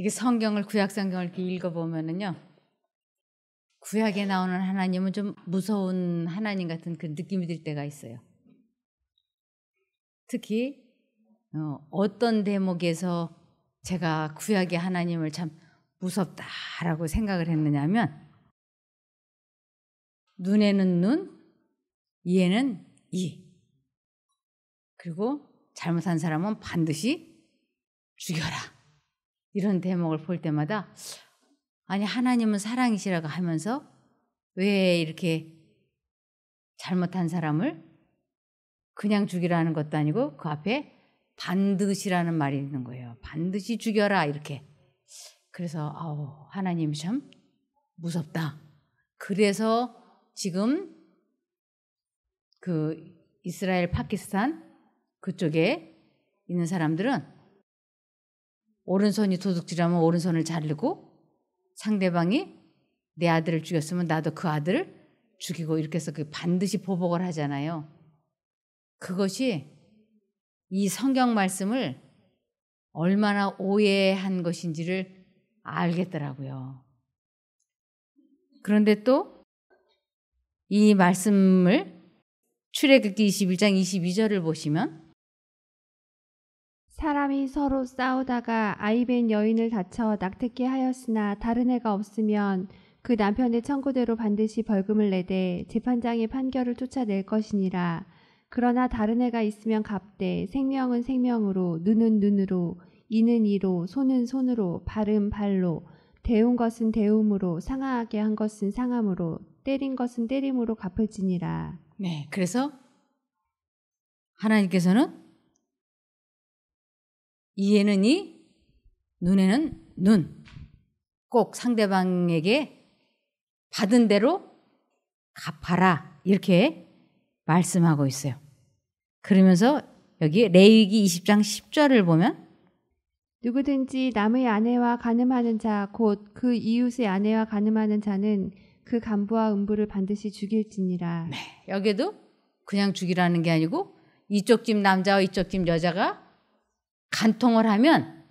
이게 성경을 구약 성경을 이렇게 읽어보면은요. 구약에 나오는 하나님은 좀 무서운 하나님 같은 그 느낌이 들 때가 있어요. 특히 어, 어떤 대목에서 제가 구약의 하나님을 참 무섭다라고 생각을 했느냐면 눈에는 눈, 이에는 이. 그리고 잘못한 사람은 반드시 죽여라. 이런 대목을 볼 때마다 아니 하나님은 사랑이시라고 하면서 왜 이렇게 잘못한 사람을 그냥 죽이라는 것도 아니고 그 앞에 반드시라는 말이 있는 거예요. 반드시 죽여라 이렇게. 그래서 아우 하나님 참 무섭다. 그래서 지금 그 이스라엘 파키스탄 그쪽에 있는 사람들은 오른손이 도둑질하면 오른손을 자르고 상대방이 내 아들을 죽였으면 나도 그 아들을 죽이고 이렇게 해서 그 반드시 보복을 하잖아요. 그것이 이 성경 말씀을 얼마나 오해한 것인지를 알겠더라고요. 그런데 또 이 말씀을 출애굽기 21장 22절을 보시면 사람이 서로 싸우다가 아이벤 여인을 다쳐 낙태케 하였으나 다른 애가 없으면 그 남편의 청구대로 반드시 벌금을 내되 재판장의 판결을 쫓아낼 것이니라. 그러나 다른 애가 있으면 갚되 생명은 생명으로 눈은 눈으로 이는 이로 손은 손으로 발은 발로 대운 것은 대움으로 상하게 한 것은 상함으로 때린 것은 때림으로 갚을지니라. 네, 그래서 하나님께서는 이에는 이, 눈에는 눈. 꼭 상대방에게 받은 대로 갚아라. 이렇게 말씀하고 있어요. 그러면서 여기 레위기 20장 10절을 보면 누구든지 남의 아내와 가늠하는자 곧 그 이웃의 아내와 가늠하는 자는 그 간부와 음부를 반드시 죽일지니라. 네, 여기도 그냥 죽이라는 게 아니고 이쪽 집 남자와 이쪽 집 여자가 간통을 하면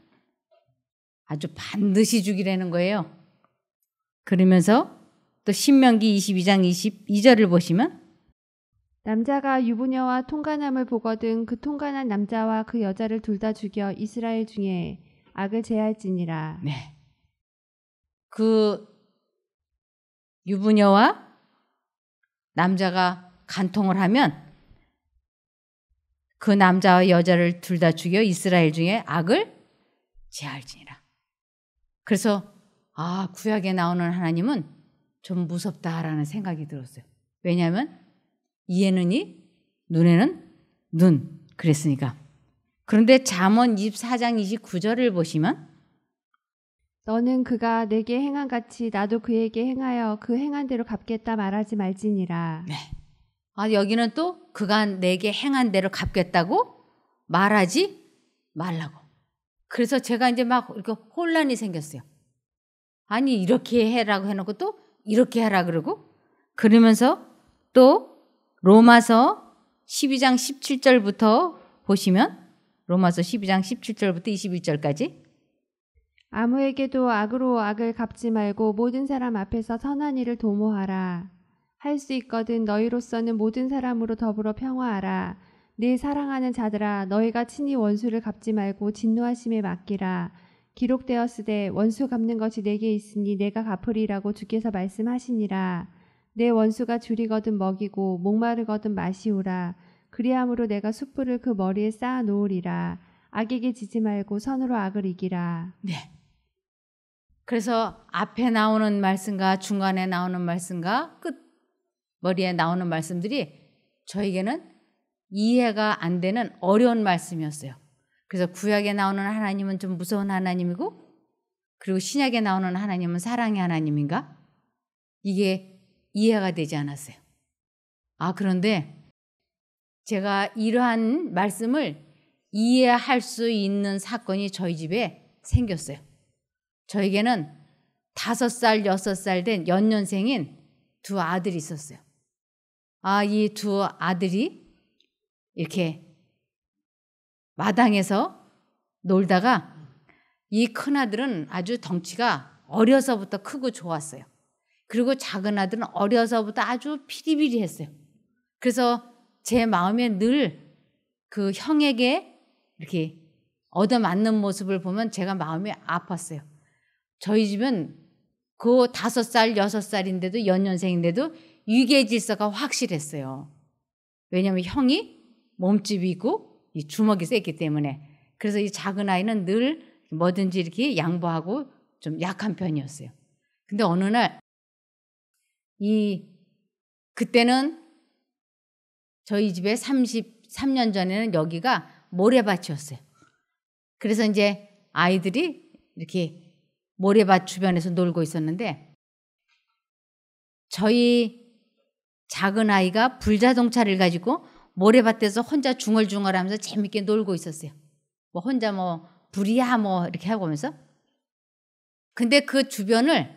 아주 반드시 죽이라는 거예요. 그러면서 또 신명기 22장 22절을 보시면 남자가 유부녀와 통관함을 보거든 그통관한 남자와 그 여자를 둘 다 죽여 이스라엘 중에 악을 제할지니라. 네. 그 유부녀와 남자가 간통을 하면 그 남자와 여자를 둘 다 죽여 이스라엘 중에 악을 제할지니라. 그래서 아 구약에 나오는 하나님은 좀 무섭다라는 생각이 들었어요. 왜냐하면 이에는 이 눈에는 눈 그랬으니까. 그런데 잠언 24장 29절을 보시면 너는 그가 내게 행한 같이 나도 그에게 행하여 그 행한 대로 갚겠다 말하지 말지니라. 네. 아 여기는 또 그간 내게 행한 대로 갚겠다고 말하지 말라고. 그래서 제가 이제 막 이렇게 혼란이 생겼어요. 아니 이렇게 해라고 해놓고 또 이렇게 하라 그러고 그러면서 또 로마서 12장 17절부터 보시면 로마서 12장 17절부터 21절까지 아무에게도 악으로 악을 갚지 말고 모든 사람 앞에서 선한 일을 도모하라. 할수 있거든 너희로서는 모든 사람으로 더불어 평화하라. 네 사랑하는 자들아 너희가 친히 원수를 갚지 말고 진노하심에 맡기라. 기록되었으되 원수 갚는 것이 내게 있으니 내가 갚으리라고 주께서 말씀하시니라. 내 원수가 줄이거든 먹이고 목마르거든 마시우라. 그리함으로 내가 숯불을 그 머리에 쌓아 놓으리라. 악에게 지지 말고 선으로 악을 이기라. 네. 그래서 앞에 나오는 말씀과 중간에 나오는 말씀과 끝 머리에 나오는 말씀들이 저에게는 이해가 안 되는 어려운 말씀이었어요. 그래서 구약에 나오는 하나님은 좀 무서운 하나님이고 그리고 신약에 나오는 하나님은 사랑의 하나님인가? 이게 이해가 되지 않았어요. 아, 그런데 제가 이러한 말씀을 이해할 수 있는 사건이 저희 집에 생겼어요. 저에게는 다섯 살, 여섯 살 된 연년생인 두 아들이 있었어요. 아, 이 두 아들이 이렇게 마당에서 놀다가 이 큰아들은 아주 덩치가 어려서부터 크고 좋았어요. 그리고 작은 아들은 어려서부터 아주 피리비리했어요. 그래서 제 마음에 늘 그 형에게 이렇게 얻어맞는 모습을 보면 제가 마음이 아팠어요. 저희 집은 그 다섯 살, 여섯 살인데도 연년생인데도 위계 질서가 확실했어요. 왜냐하면 형이 몸집이고 이 주먹이 세기 때문에 그래서 이 작은 아이는 늘 뭐든지 이렇게 양보하고 좀 약한 편이었어요. 근데 어느 날 이 그때는 저희 집에 33년 전에는 여기가 모래밭이었어요. 그래서 이제 아이들이 이렇게 모래밭 주변에서 놀고 있었는데 저희 작은 아이가 불자동차를 가지고 모래밭에서 혼자 중얼중얼 하면서 재밌게 놀고 있었어요. 뭐 혼자 뭐 불이야 뭐 이렇게 하고 오면서 근데 그 주변을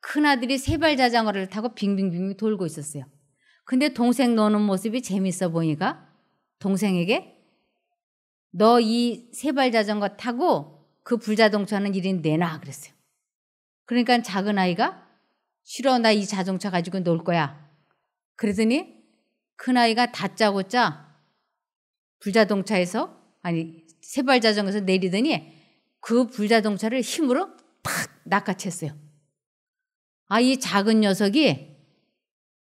큰아들이 세발 자전거를 타고 빙빙빙 돌고 있었어요. 근데 동생 노는 모습이 재밌어 보니까 동생에게 너 이 세발 자전거 타고 그 불자동차는 이리 내놔 그랬어요. 그러니까 작은 아이가 싫어 나 이 자동차 가지고 놀 거야 그러더니 큰아이가 다짜고짜 불자동차에서 아니 세발 자전거에서 내리더니 그 불자동차를 힘으로 팍 낚아챘어요. 아 이 작은 녀석이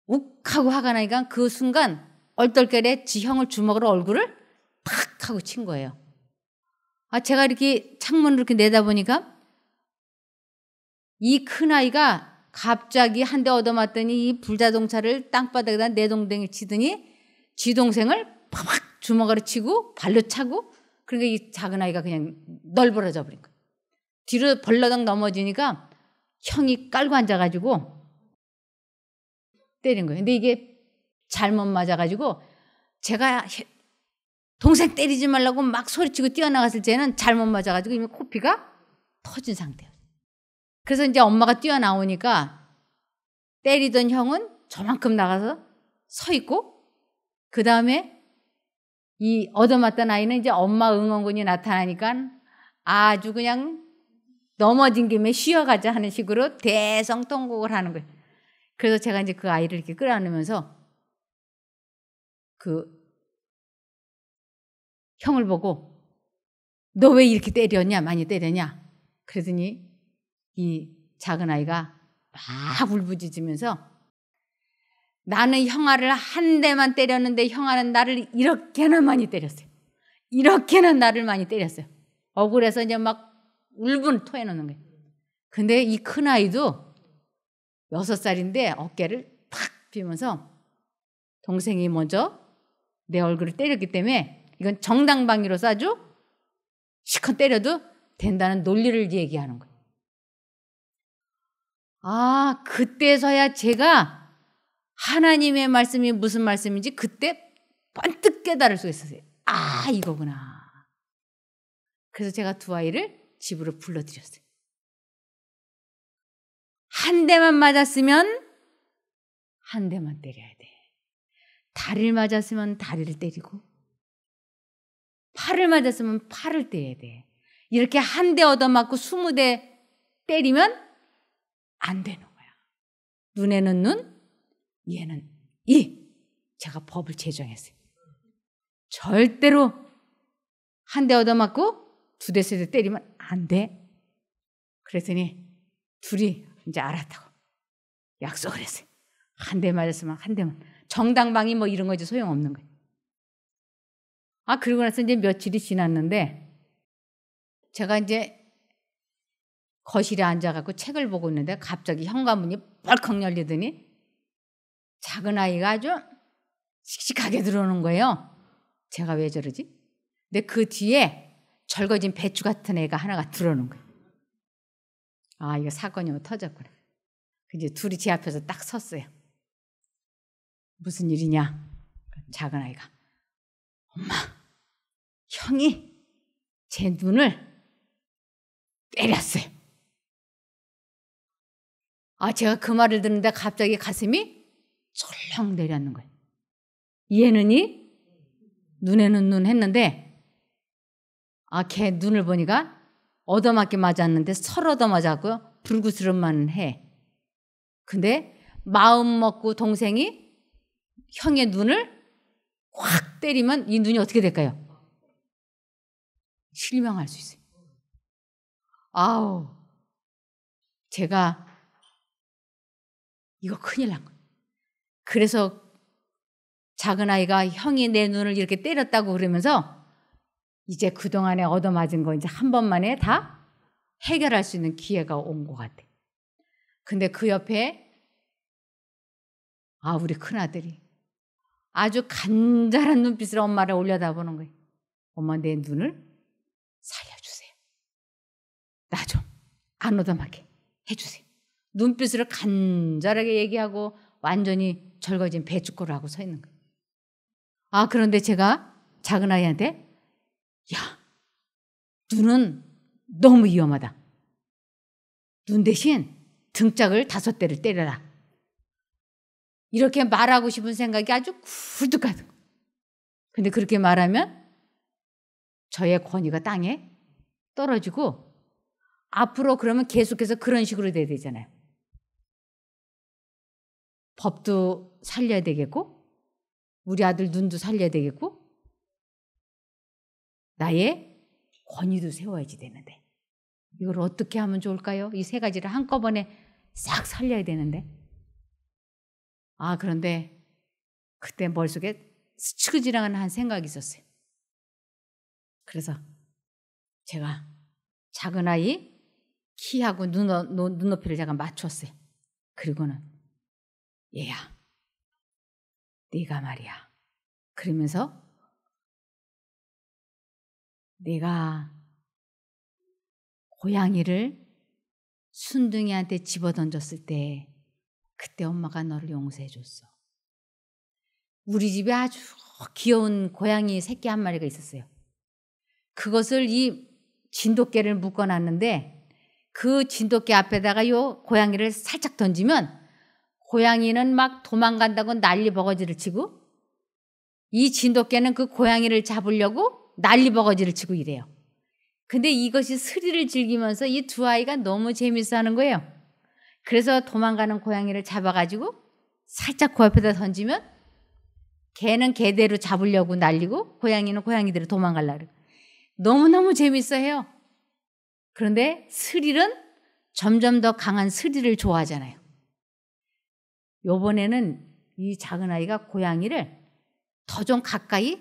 욱하고 화가 나니까 그 순간 얼떨결에 지 형을 주먹으로 얼굴을 팍 하고 친 거예요. 아 제가 이렇게 창문을 이렇게 내다보니까 이 큰아이가 갑자기 한 대 얻어맞더니 이 불자동차를 땅바닥에다 내동댕이 치더니 지 동생을 팍팍 주먹으로 치고 발로 차고 그러니까 이 작은 아이가 그냥 널브러져 버린 거예요 뒤로 벌러덩 넘어지니까 형이 깔고 앉아가지고 때린 거예요. 근데 이게 잘못 맞아가지고 제가 동생 때리지 말라고 막 소리치고 뛰어나갔을 때는 잘못 맞아가지고 이미 코피가 터진 상태예요. 그래서 이제 엄마가 뛰어나오니까 때리던 형은 저만큼 나가서 서 있고 그 다음에 이 얻어맞던 아이는 이제 엄마 응원군이 나타나니까 아주 그냥 넘어진 김에 쉬어가자 하는 식으로 대성통곡을 하는 거예요. 그래서 제가 이제 그 아이를 이렇게 끌어안으면서 그 형을 보고 너 왜 이렇게 때렸냐? 많이 때렸냐? 그러더니 이 작은 아이가 막 울부짖으면서 나는 형아를 한 대만 때렸는데 형아는 나를 이렇게나 많이 때렸어요. 이렇게나 나를 많이 때렸어요. 억울해서 이제 막 울분 토해놓는 거예요. 근데 이 큰 아이도 여섯 살인데 어깨를 팍 피면서 동생이 먼저 내 얼굴을 때렸기 때문에 이건 정당방위로싸 아주 시컷 때려도 된다는 논리를 얘기하는 거예요. 아, 그때서야 제가 하나님의 말씀이 무슨 말씀인지 그때 번뜩 깨달을 수 있었어요. 아, 이거구나. 그래서 제가 두 아이를 집으로 불러드렸어요한 대만 맞았으면 한 대만 때려야 돼. 다리를 맞았으면 다리를 때리고, 팔을 맞았으면 팔을 때려야 돼. 이렇게 한 대 얻어맞고 스무 대 때리면 안 되는 거야. 눈에는 눈, 이에는 이. 제가 법을 제정했어요. 절대로 한 대 얻어맞고 두 대, 세 대 때리면 안 돼. 그랬더니 둘이 이제 알았다고 약속을 했어요. 한 대 맞았으면 한 대만. 정당방위 뭐 이런 거 이제 소용없는 거예요. 아, 그러고 나서 이제 며칠이 지났는데 제가 이제 거실에 앉아갖고 책을 보고 있는데 갑자기 현관문이 뻘컥 열리더니 작은 아이가 아주 씩씩하게 들어오는 거예요. 제가 왜 저러지? 근데 그 뒤에 절거진 배추 같은 애가 하나가 들어오는 거예요. 아, 이거 사건이 터졌구나. 그 이제 둘이 제 앞에서 딱 섰어요. 무슨 일이냐? 작은 아이가. 엄마, 형이 제 눈을 때렸어요. 아, 제가 그 말을 듣는데 갑자기 가슴이 철렁 내렸는 거예요. 얘는 이, 눈에는 눈 했는데, 아, 걔 눈을 보니까 얻어맞게 맞았는데 설 얻어맞았고요. 불구스름만 해. 근데 마음 먹고 동생이 형의 눈을 확 때리면 이 눈이 어떻게 될까요? 실명할 수 있어요. 아우, 제가 이거 큰일 난 거예요. 그래서 작은 아이가 형이 내 눈을 이렇게 때렸다고 그러면서 이제 그동안에 얻어맞은 거 이제 한 번만에 다 해결할 수 있는 기회가 온 것 같아. 근데 그 옆에 아, 우리 큰아들이 아주 간절한 눈빛으로 엄마를 올려다보는 거예요. 엄마 내 눈을 살려주세요. 나 좀안 오다 막게 해주세요. 눈빛으로 간절하게 얘기하고 완전히 절거진 배춧고를 하고 서 있는 거예요. 아, 그런데 제가 작은 아이한테, 야, 눈은 너무 위험하다. 눈 대신 등짝을 다섯 대를 때려라. 이렇게 말하고 싶은 생각이 아주 굴뚝가득. 근데 그렇게 말하면 저의 권위가 땅에 떨어지고 앞으로 그러면 계속해서 그런 식으로 돼야 되잖아요. 법도 살려야 되겠고, 우리 아들 눈도 살려야 되겠고, 나의 권위도 세워야지 되는데. 이걸 어떻게 하면 좋을까요? 이 세 가지를 한꺼번에 싹 살려야 되는데. 아, 그런데 그때 머릿속에 스치고 지나가는 한 생각이 있었어요. 그래서 제가 작은 아이 키하고 눈, 눈, 눈높이를 제가 맞췄어요. 그리고는 얘야, 네가 말이야. 그러면서 내가 고양이를 순둥이한테 집어던졌을 때 그때 엄마가 너를 용서해 줬어. 우리 집에 아주 귀여운 고양이 새끼 한 마리가 있었어요. 그것을 이 진돗개를 묶어 놨는데 그 진돗개 앞에다가 요 고양이를 살짝 던지면 고양이는 막 도망간다고 난리 버거지를 치고 이 진돗개는 그 고양이를 잡으려고 난리 버거지를 치고 이래요. 근데 이것이 스릴을 즐기면서 이 두 아이가 너무 재밌어 하는 거예요. 그래서 도망가는 고양이를 잡아가지고 살짝 코앞에다 던지면 개는 개대로 잡으려고 날리고 고양이는 고양이대로 도망갈라고 너무너무 재밌어 해요. 그런데 스릴은 점점 더 강한 스릴을 좋아하잖아요. 요번에는 이 작은 아이가 고양이를 더 좀 가까이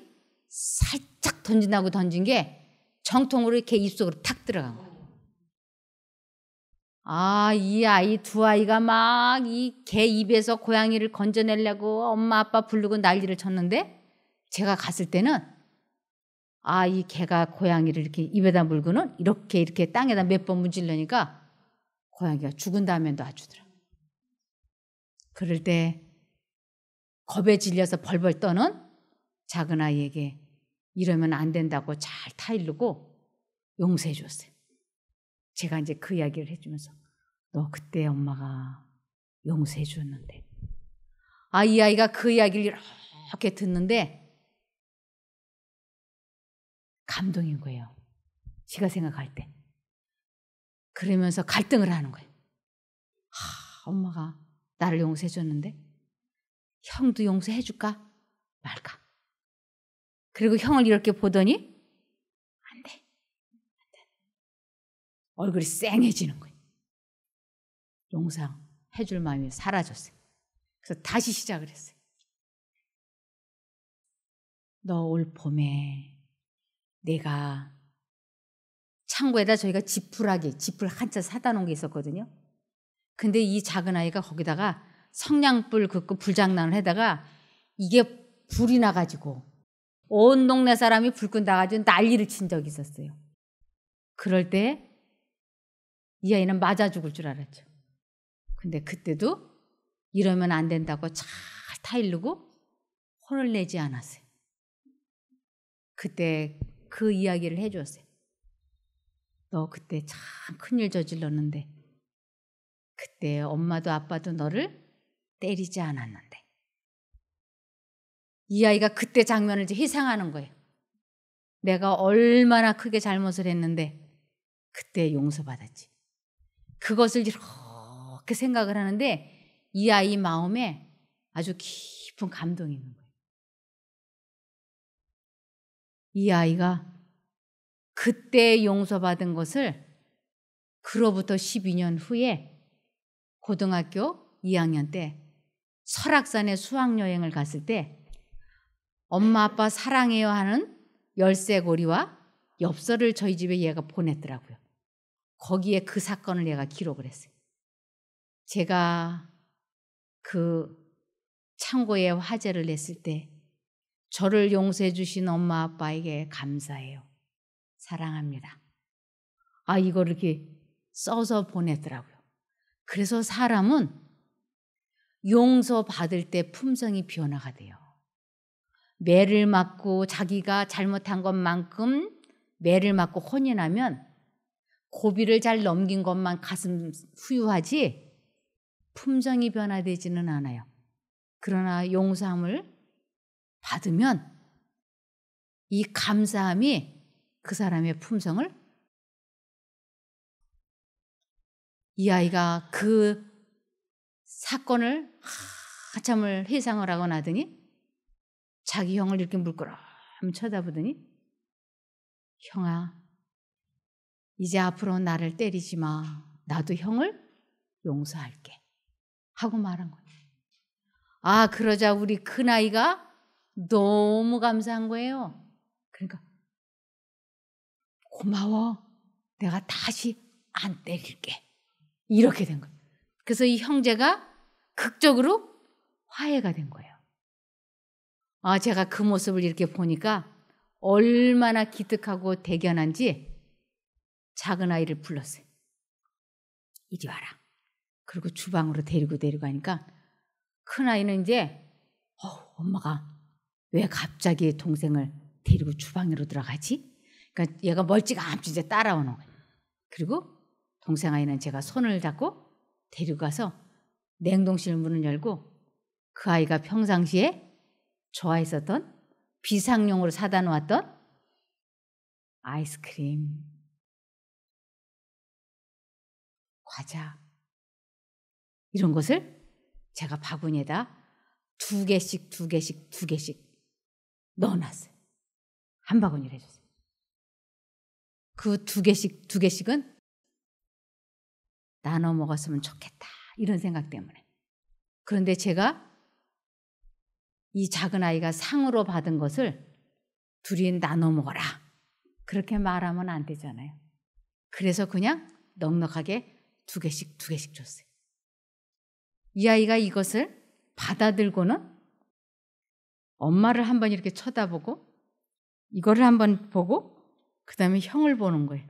살짝 던진다고 던진 게 정통으로 이렇게 입속으로 탁 들어간 거예요. 아, 이 아이 두 아이가 막 이 개 입에서 고양이를 건져내려고 엄마 아빠 부르고 난리를 쳤는데 제가 갔을 때는 아, 이 개가 고양이를 이렇게 입에다 물고는 이렇게 이렇게 땅에다 몇 번 문질러니까 고양이가 죽은 다음에 도아주더라 그럴 때 겁에 질려서 벌벌 떠는 작은 아이에게 이러면 안 된다고 잘 타일르고 용서해 줬어요. 제가 이제 그 이야기를 해주면서 너 그때 엄마가 용서해 줬는데 아이 아이가 그 이야기를 이렇게 듣는데 감동인 거예요. 제가 생각할 때 그러면서 갈등을 하는 거예요. 하, 엄마가 나를 용서해 줬는데 형도 용서해 줄까 말까. 그리고 형을 이렇게 보더니 안 돼. 안 돼. 얼굴이 쌩해지는 거예요. 용서해 줄 마음이 사라졌어요. 그래서 다시 시작을 했어요. 너 올 봄에 내가 창고에다 저희가 지푸라기, 지풀 한자 사다 놓은 게 있었거든요. 근데 이 작은 아이가 거기다가 성냥불 긋고 불장난을 해다가 이게 불이 나가지고 온 동네 사람이 불 끈다가지고 난리를 친 적이 있었어요. 그럴 때 이 아이는 맞아 죽을 줄 알았죠. 근데 그때도 이러면 안 된다고 잘타이르고 혼을 내지 않았어요. 그때 그 이야기를 해주었어요. 너 그때 참 큰일 저질렀는데 그때 엄마도 아빠도 너를 때리지 않았는데. 이 아이가 그때 장면을 이제 희생하는 거예요. 내가 얼마나 크게 잘못을 했는데 그때 용서받았지. 그것을 이렇게 생각을 하는데 이 아이 마음에 아주 깊은 감동이 있는 거예요. 이 아이가 그때 용서받은 것을 그로부터 12년 후에 고등학교 2학년 때 설악산에 수학여행을 갔을 때 엄마 아빠 사랑해요 하는 열쇠고리와 엽서를 저희 집에 얘가 보냈더라고요. 거기에 그 사건을 얘가 기록을 했어요. 제가 그 창고에 화제를 냈을 때 저를 용서해 주신 엄마 아빠에게 감사해요. 사랑합니다. 아이거 이렇게 써서 보냈더라고요. 그래서 사람은 용서받을 때 품성이 변화가 돼요. 매를 맞고 자기가 잘못한 것만큼 매를 맞고 혼인하면 고비를 잘 넘긴 것만 가슴 후유하지 품성이 변화되지는 않아요. 그러나 용서함을 받으면 이 감사함이 그 사람의 품성을 이 아이가 그 사건을 한참을 회상을 하고 나더니 자기 형을 이렇게 물끄럼 쳐다보더니 형아 이제 앞으로 나를 때리지 마 나도 형을 용서할게 하고 말한 거예요. 아 그러자 우리 큰 아이가 너무 감사한 거예요. 그러니까 고마워 내가 다시 안 때릴게 이렇게 된 거예요. 그래서 이 형제가 극적으로 화해가 된 거예요. 아, 제가 그 모습을 이렇게 보니까 얼마나 기특하고 대견한지 작은 아이를 불렀어요. 이리 와라. 그리고 주방으로 데리고 데리고 가니까큰 아이는 이제 어, 엄마가 왜 갑자기 동생을 데리고 주방으로 들어가지? 그러니까 얘가 멀찌감치 가 이제 따라오는 거예요. 그리고 동생 아이는 제가 손을 잡고 데리고 가서 냉동실 문을 열고 그 아이가 평상시에 좋아했었던 비상용으로 사다 놓았던 아이스크림, 과자 이런 것을 제가 바구니에다 두 개씩 두 개씩 두 개씩 넣어놨어요. 한 바구니를 해줬어요. 그 두 개씩 두 개씩은 나눠 먹었으면 좋겠다. 이런 생각 때문에. 그런데 제가 이 작은 아이가 상으로 받은 것을 둘이 나눠 먹어라. 그렇게 말하면 안 되잖아요. 그래서 그냥 넉넉하게 두 개씩 두 개씩 줬어요. 이 아이가 이것을 받아들고는 엄마를 한번 이렇게 쳐다보고 이거를 한번 보고 그다음에 형을 보는 거예요.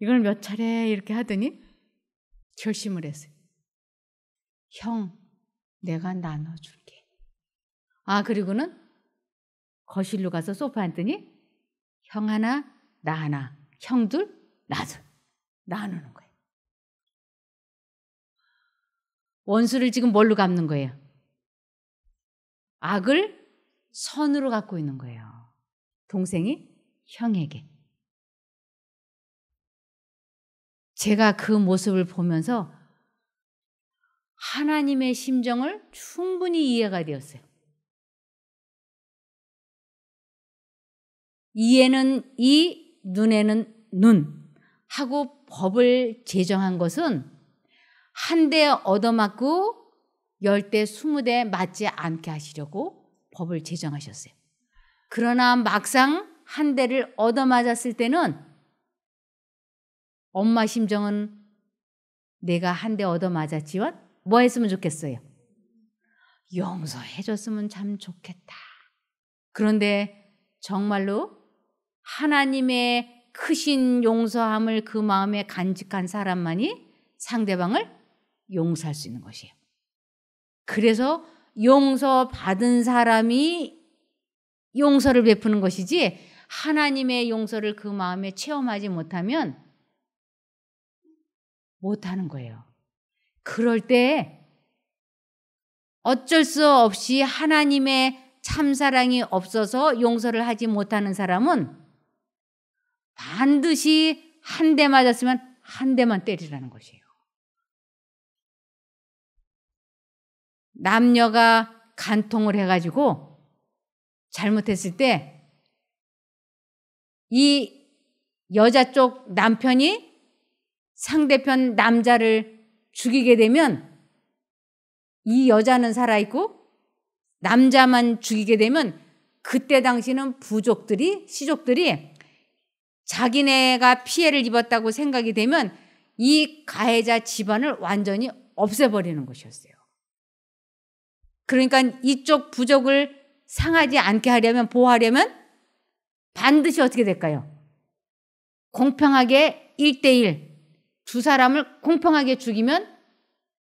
이걸 몇 차례 이렇게 하더니 결심을 했어요. 형, 내가 나눠줄게. 아, 그리고는 거실로 가서 소파 앉더니 형 하나, 나 하나, 형 둘, 나 둘. 나누는 거예요. 원수를 지금 뭘로 갚는 거예요? 악을 선으로 갖고 있는 거예요. 동생이 형에게. 제가 그 모습을 보면서 하나님의 심정을 충분히 이해가 되었어요. 이에는 이, 눈에는 눈 하고 법을 제정한 것은 한 대 얻어맞고 열 대, 스무 대 맞지 않게 하시려고 법을 제정하셨어요. 그러나 막상 한 대를 얻어맞았을 때는 엄마 심정은 내가 한 대 얻어맞았지만 뭐 했으면 좋겠어요? 용서해줬으면 참 좋겠다. 그런데 정말로 하나님의 크신 용서함을 그 마음에 간직한 사람만이 상대방을 용서할 수 있는 것이에요. 그래서 용서받은 사람이 용서를 베푸는 것이지 하나님의 용서를 그 마음에 체험하지 못하면 못하는 거예요. 그럴 때 어쩔 수 없이 하나님의 참사랑이 없어서 용서를 하지 못하는 사람은 반드시 한 대 맞았으면 한 대만 때리라는 것이에요. 남녀가 간통을 해가지고 잘못했을 때 이 여자 쪽 남편이 상대편 남자를 죽이게 되면 이 여자는 살아있고 남자만 죽이게 되면 그때 당시는 부족들이, 시족들이 자기네가 피해를 입었다고 생각이 되면 이 가해자 집안을 완전히 없애버리는 것이었어요. 그러니까 이쪽 부족을 상하지 않게 하려면, 보호하려면 반드시 어떻게 될까요? 공평하게 1대1 두 사람을 공평하게 죽이면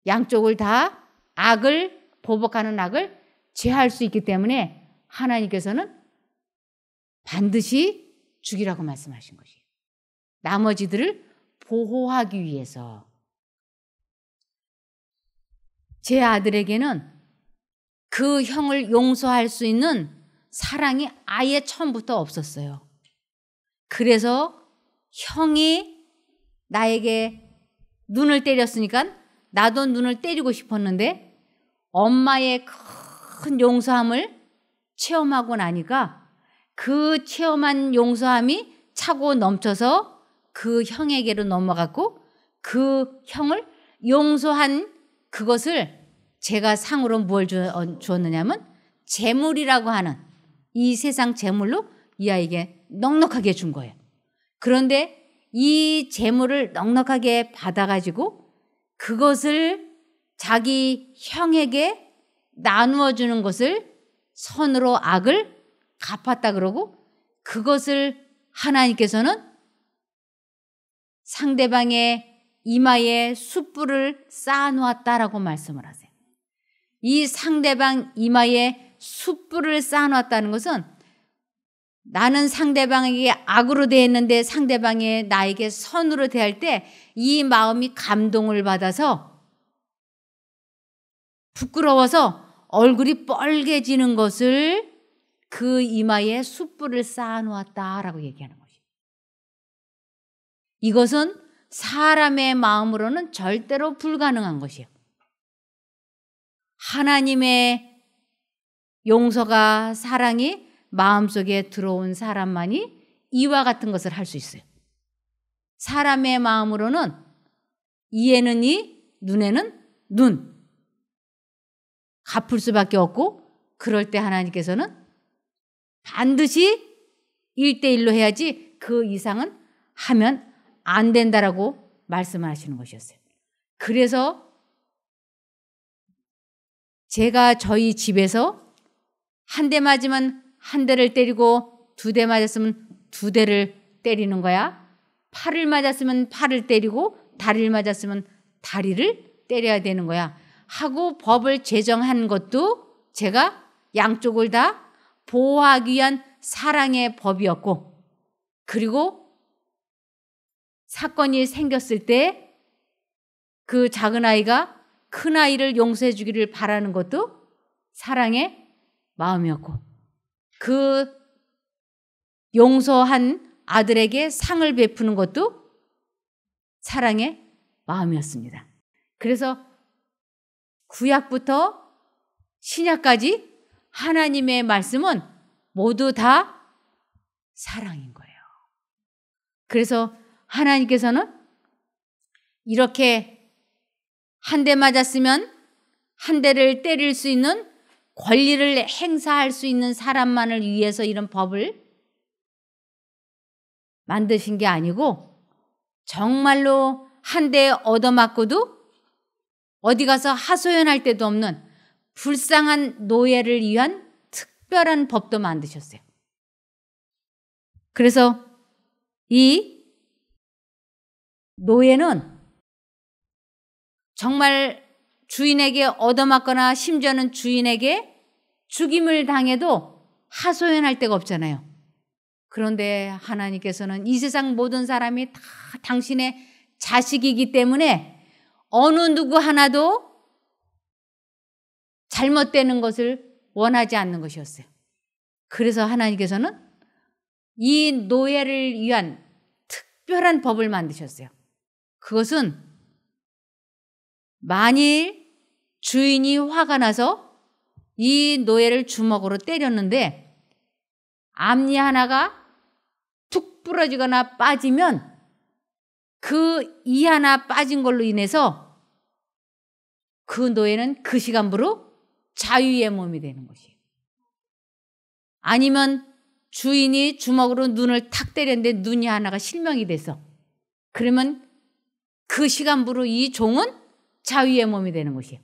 양쪽을 다 악을 보복하는 악을 제할 수 있기 때문에 하나님께서는 반드시 죽이라고 말씀하신 것이에요. 나머지들을 보호하기 위해서 제 아들에게는 그 형을 용서할 수 있는 사랑이 아예 처음부터 없었어요. 그래서 형이 나에게 눈을 때렸으니까 나도 눈을 때리고 싶었는데 엄마의 큰 용서함을 체험하고 나니까 그 체험한 용서함이 차고 넘쳐서 그 형에게로 넘어갔고 그 형을 용서한 그것을 제가 상으로 뭘 어, 주었느냐면 재물이라고 하는 이 세상 재물로 이 아이에게 넉넉하게 준 거예요. 그런데 이 재물을 넉넉하게 받아가지고 그것을 자기 형에게 나누어 주는 것을 선으로 악을 갚았다 그러고 그것을 하나님께서는 상대방의 이마에 숯불을 쌓아놓았다라고 말씀을 하세요. 이 상대방 이마에 숯불을 쌓아놓았다는 것은 나는 상대방에게 악으로 대했는데 상대방이 나에게 선으로 대할 때 이 마음이 감동을 받아서 부끄러워서 얼굴이 뻘개지는 것을 그 이마에 숯불을 쌓아놓았다라고 얘기하는 것이에요. 이것은 사람의 마음으로는 절대로 불가능한 것이에요. 하나님의 용서가 사랑이 마음속에 들어온 사람만이 이와 같은 것을 할 수 있어요. 사람의 마음으로는 이에는 이, 눈에는 눈. 갚을 수밖에 없고 그럴 때 하나님께서는 반드시 일대일로 해야지 그 이상은 하면 안 된다라고 말씀하시는 것이었어요. 그래서 제가 저희 집에서 한 대 맞으면 한 대를 때리고 두 대 맞았으면 두 대를 때리는 거야. 팔을 맞았으면 팔을 때리고 다리를 맞았으면 다리를 때려야 되는 거야. 하고 법을 제정한 것도 제가 양쪽을 다 보호하기 위한 사랑의 법이었고, 그리고 사건이 생겼을 때 그 작은 아이가 큰 아이를 용서해 주기를 바라는 것도 사랑의 마음이었고, 그 용서한 아들에게 상을 베푸는 것도 사랑의 마음이었습니다. 그래서 구약부터 신약까지 하나님의 말씀은 모두 다 사랑인 거예요. 그래서 하나님께서는 이렇게 한 대 맞았으면 한 대를 때릴 수 있는 권리를 행사할 수 있는 사람만을 위해서 이런 법을 만드신 게 아니고 정말로 한 대 얻어맞고도 어디 가서 하소연할 데도 없는 불쌍한 노예를 위한 특별한 법도 만드셨어요. 그래서 이 노예는 정말 주인에게 얻어맞거나 심지어는 주인에게 죽임을 당해도 하소연할 데가 없잖아요. 그런데 하나님께서는 이 세상 모든 사람이 다 당신의 자식이기 때문에 어느 누구 하나도 잘못되는 것을 원하지 않는 것이었어요. 그래서 하나님께서는 이 노예를 위한 특별한 법을 만드셨어요. 그것은 만일 주인이 화가 나서 이 노예를 주먹으로 때렸는데 앞니 하나가 툭 부러지거나 빠지면 그 이 하나 빠진 걸로 인해서 그 노예는 그 시간부로 자유의 몸이 되는 것이에요. 아니면 주인이 주먹으로 눈을 탁 때렸는데 눈이 하나가 실명이 돼서 그러면 그 시간부로 이 종은 자유의 몸이 되는 것이에요.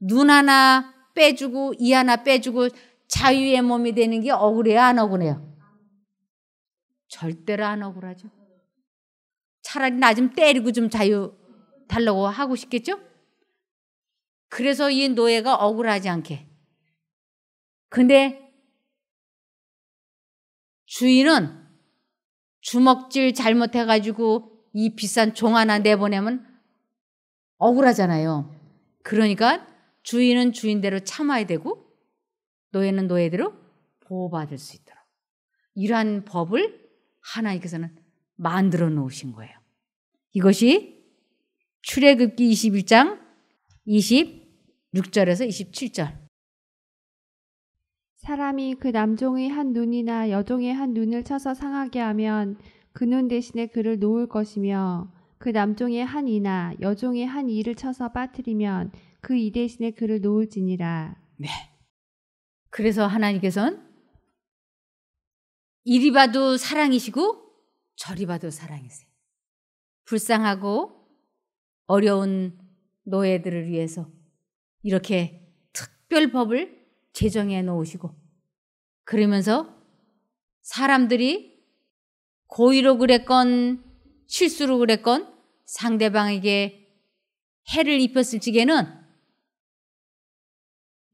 눈 하나 빼주고 이 하나 빼주고 자유의 몸이 되는 게 억울해요? 안 억울해요? 절대로 안 억울하죠. 차라리 나 좀 때리고 좀 자유 달라고 하고 싶겠죠? 그래서 이 노예가 억울하지 않게. 근데 주인은 주먹질 잘못해가지고 이 비싼 종 하나 내보내면 억울하잖아요. 그러니까 주인은 주인대로 참아야 되고 노예는 노예대로 보호받을 수 있도록 이러한 법을 하나님께서는 만들어 놓으신 거예요. 이것이 출애굽기 21장 26절에서 27절. 사람이 그 남종의 한 눈이나 여종의 한 눈을 쳐서 상하게 하면 그 눈 대신에 그를 놓을 것이며 그 남종의 한 이나 여종의 한 이를 쳐서 빠뜨리면 그이 대신에 그를 놓을지니라. 네. 그래서 하나님께서는 이리 봐도 사랑이시고 저리 봐도 사랑이세요. 불쌍하고 어려운 노예들을 위해서 이렇게 특별 법을 제정해 놓으시고 그러면서 사람들이 고의로 그랬건 실수로 그랬건 상대방에게 해를 입혔을지에는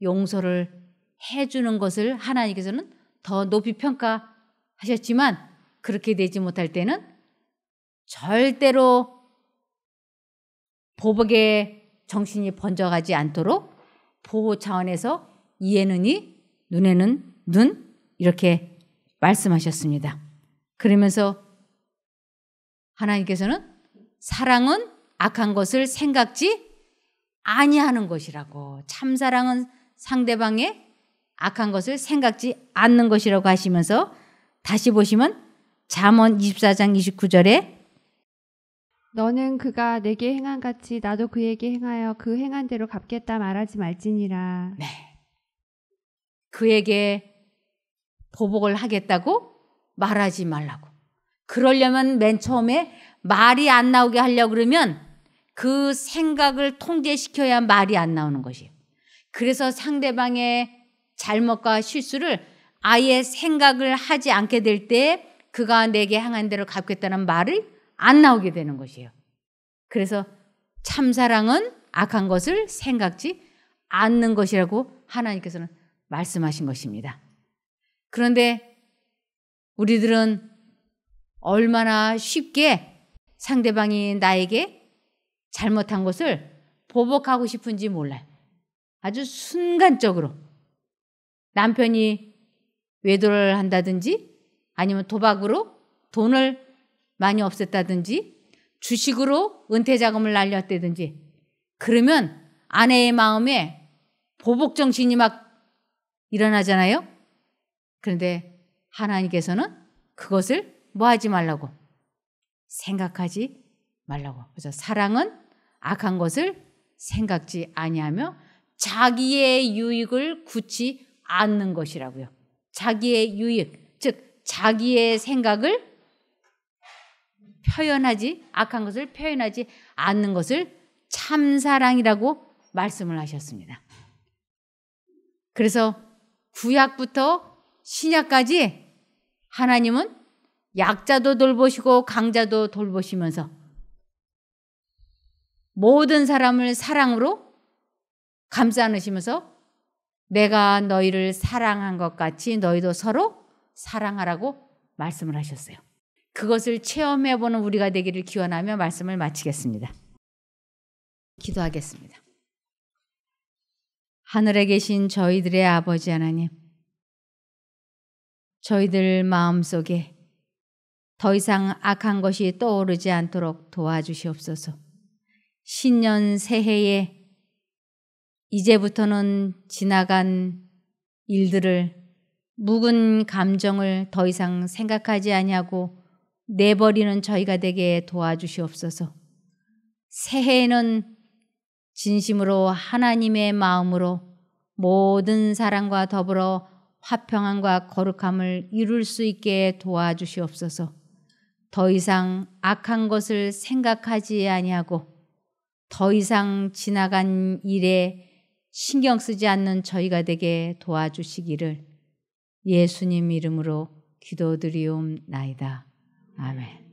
용서를 해주는 것을 하나님께서는 더 높이 평가하셨지만 그렇게 되지 못할 때는 절대로 보복의 정신이 번져가지 않도록 보호 차원에서 이해는 이, 눈에는 눈 이렇게 말씀하셨습니다. 그러면서 하나님께서는 사랑은 악한 것을 생각지 아니하는 것이라고 참 사랑은 상대방의 악한 것을 생각지 않는 것이라고 하시면서 다시 보시면 잠언 24장 29절에 너는 그가 내게 행한 같이 나도 그에게 행하여 그 행한 대로 갚겠다 말하지 말지니라. 네. 그에게 보복을 하겠다고 말하지 말라고. 그러려면 맨 처음에 말이 안 나오게 하려고 그러면 그 생각을 통제시켜야 말이 안 나오는 것이에요. 그래서 상대방의 잘못과 실수를 아예 생각을 하지 않게 될 때 그가 내게 향한 대로 갚겠다는 말을 안 나오게 되는 것이에요. 그래서 참사랑은 악한 것을 생각지 않는 것이라고 하나님께서는 말씀하신 것입니다. 그런데 우리들은 얼마나 쉽게 상대방이 나에게 잘못한 것을 보복하고 싶은지 몰라요. 아주 순간적으로 남편이 외도를 한다든지 아니면 도박으로 돈을 많이 없앴다든지 주식으로 은퇴 자금을 날렸다든지 그러면 아내의 마음에 보복 정신이 막 일어나잖아요. 그런데 하나님께서는 그것을 뭐 하지 말라고 생각하지 말라고. 그래서 사랑은 악한 것을 생각지 아니하며 자기의 유익을 굳지 않는 것이라고요. 자기의 유익, 즉 자기의 생각을 표현하지 악한 것을 표현하지 않는 것을 참사랑이라고 말씀을 하셨습니다. 그래서 구약부터 신약까지 하나님은 약자도 돌보시고 강자도 돌보시면서 모든 사람을 사랑으로 감사 안으시면서 내가 너희를 사랑한 것 같이 너희도 서로 사랑하라고 말씀을 하셨어요. 그것을 체험해보는 우리가 되기를 기원하며 말씀을 마치겠습니다. 기도하겠습니다. 하늘에 계신 저희들의 아버지 하나님, 저희들 마음속에 더 이상 악한 것이 떠오르지 않도록 도와주시옵소서. 신년 새해에 이제부터는 지나간 일들을 묵은 감정을 더 이상 생각하지 아니하고 내버리는 저희가 되게 도와주시옵소서. 새해에는 진심으로 하나님의 마음으로 모든 사랑과 더불어 화평함과 거룩함을 이룰 수 있게 도와주시옵소서. 더 이상 악한 것을 생각하지 아니하고 더 이상 지나간 일에 신경 쓰지 않는 저희가 되게 도와주시기를 예수님 이름으로 기도드리옵나이다. 아멘.